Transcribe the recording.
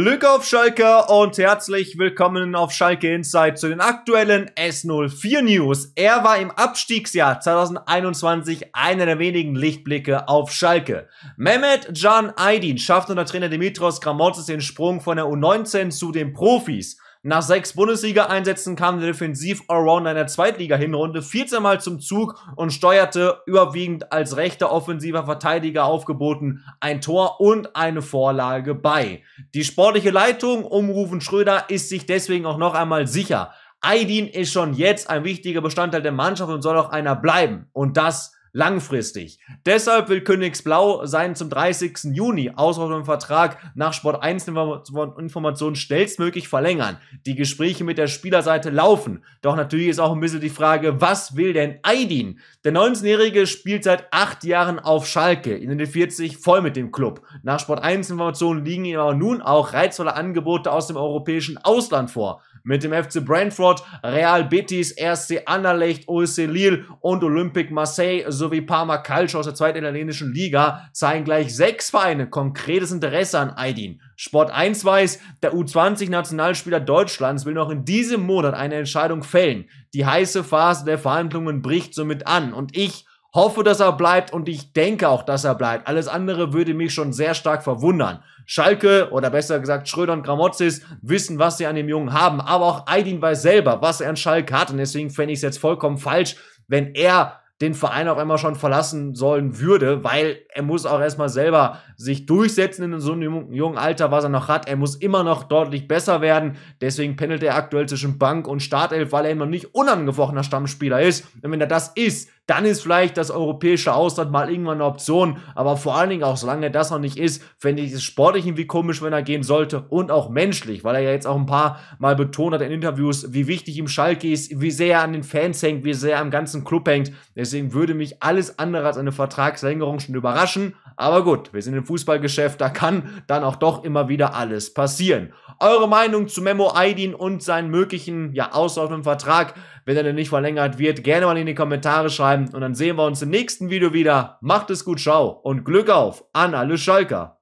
Glück auf Schalke und herzlich willkommen auf Schalke Insight zu den aktuellen S04 News. Er war im Abstiegsjahr 2021 einer der wenigen Lichtblicke auf Schalke. Mehmet Can Aydin schafft unter Trainer Dimitros Gramotzes den Sprung von der U19 zu den Profis. Nach sechs Bundesliga-Einsätzen kam der Defensiv-Allrounder in der Zweitliga-Hinrunde 14 Mal zum Zug und steuerte überwiegend als rechter offensiver Verteidiger aufgeboten ein Tor und eine Vorlage bei. Die sportliche Leitung um Rufen Schröder ist sich deswegen auch noch einmal sicher. Aydin ist schon jetzt ein wichtiger Bestandteil der Mannschaft und soll auch einer bleiben. Und das langfristig. Deshalb will Königsblau seinen zum 30. Juni auslaufenden Vertrag nach Sport 1 Informationen schnellstmöglich verlängern. Die Gespräche mit der Spielerseite laufen. Doch natürlich ist auch ein bisschen die Frage, was will denn Aidin? Der 19-Jährige spielt seit acht Jahren auf Schalke, in den 40 voll mit dem Club. Nach Sport 1 Informationen liegen ihm aber nun auch reizvolle Angebote aus dem europäischen Ausland vor mit dem FC Brentford, Real Betis, RC Anderlecht, OSC Lille und Olympique Marseille sowie Parma Calcio aus der zweiten italienischen Liga zeigen gleich sechs Vereine konkretes Interesse an Aydin. Sport 1 weiß, der U20-Nationalspieler Deutschlands will noch in diesem Monat eine Entscheidung fällen. Die heiße Phase der Verhandlungen bricht somit an und ich hoffe, dass er bleibt und ich denke auch, dass er bleibt. Alles andere würde mich schon sehr stark verwundern. Schalke oder besser gesagt Schröder und Gramozis wissen, was sie an dem Jungen haben, aber auch Aidin weiß selber, was er an Schalke hat und deswegen fände ich es jetzt vollkommen falsch, wenn er den Verein auch immer schon verlassen sollen würde, weil er muss auch erstmal selber sich durchsetzen in so einem jungen Alter, was er noch hat. Er muss immer noch deutlich besser werden. Deswegen pendelt er aktuell zwischen Bank und Startelf, weil er immer noch nicht unangefochtener Stammspieler ist. Und wenn er das ist, dann ist vielleicht das europäische Ausland mal irgendwann eine Option. Aber vor allen Dingen auch, solange das noch nicht ist, fände ich es sportlich irgendwie komisch, wenn er gehen sollte und auch menschlich, weil er ja jetzt auch ein paar Mal betont hat in Interviews, wie wichtig ihm Schalke ist, wie sehr er an den Fans hängt, wie sehr er am ganzen Club hängt. Deswegen würde mich alles andere als eine Vertragslängerung schon überraschen. Aber gut, wir sind im Fußballgeschäft, da kann dann auch doch immer wieder alles passieren. Eure Meinung zu Memo Aydin und seinen möglichen ja, auslaufenden Vertrag, wenn er denn nicht verlängert wird, gerne mal in die Kommentare schreiben und dann sehen wir uns im nächsten Video wieder. Macht es gut, ciao und Glück auf an alle Schalker.